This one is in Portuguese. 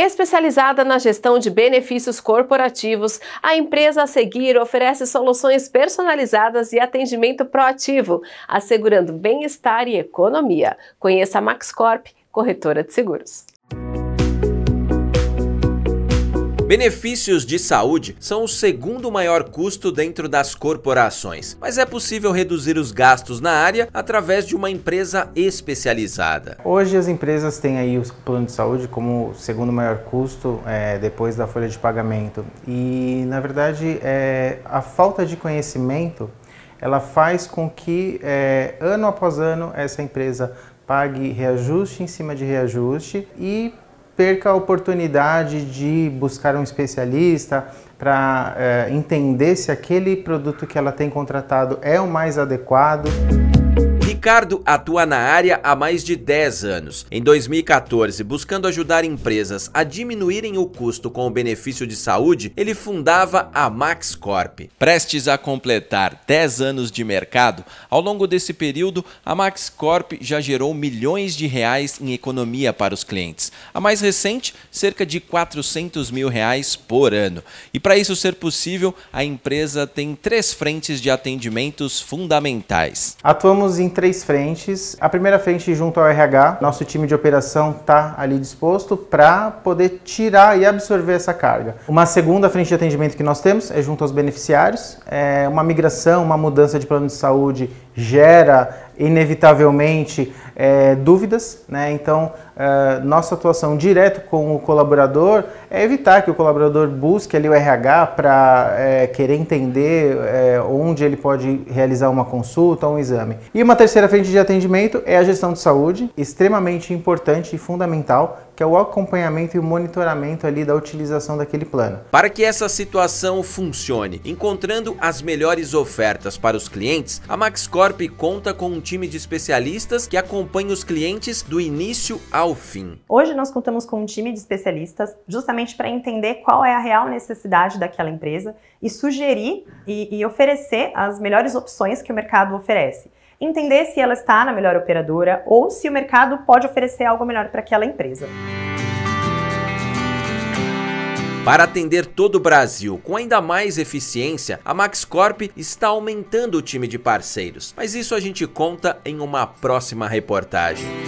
Especializada na gestão de benefícios corporativos, a empresa a seguir oferece soluções personalizadas e atendimento proativo, assegurando bem-estar e economia. Conheça a MaxCorp, corretora de seguros. Benefícios de saúde são o segundo maior custo dentro das corporações, mas é possível reduzir os gastos na área através de uma empresa especializada. Hoje as empresas têm aí o plano de saúde como o segundo maior custo é, depois da folha de pagamento e na verdade é, a falta de conhecimento ela faz com que é, ano após ano essa empresa pague reajuste em cima de reajuste e perca a oportunidade de buscar um especialista para é, eh, entender se aquele produto que ela tem contratado é o mais adequado. Ricardo atua na área há mais de 10 anos. Em 2014, buscando ajudar empresas a diminuírem o custo com o benefício de saúde, ele fundava a Max Corp. Prestes a completar 10 anos de mercado, ao longo desse período, a Max Corp já gerou milhões de reais em economia para os clientes. A mais recente, cerca de 400 mil reais por ano. E para isso ser possível, a empresa tem três frentes de atendimentos fundamentais. Atuamos em três três frentes. A primeira frente junto ao RH, nosso time de operação está ali disposto para poder tirar e absorver essa carga. Uma segunda frente de atendimento que nós temos é junto aos beneficiários, é uma migração, uma mudança de plano de saúde gera inevitavelmente é, dúvidas, né? Então, é, nossa atuação direto com o colaborador é evitar que o colaborador busque ali o RH para é, querer entender é, onde ele pode realizar uma consulta ou um exame. E uma terceira frente de atendimento é a gestão de saúde, extremamente importante e fundamental, que é o acompanhamento e o monitoramento ali da utilização daquele plano. Para que essa situação funcione, encontrando as melhores ofertas para os clientes, a Maxcor Corp conta com um time de especialistas que acompanha os clientes do início ao fim. Hoje nós contamos com um time de especialistas justamente para entender qual é a real necessidade daquela empresa e sugerir e, e oferecer as melhores opções que o mercado oferece entender se ela está na melhor operadora ou se o mercado pode oferecer algo melhor para aquela empresa. Para atender todo o Brasil com ainda mais eficiência, a MaxCorp está aumentando o time de parceiros, mas isso a gente conta em uma próxima reportagem.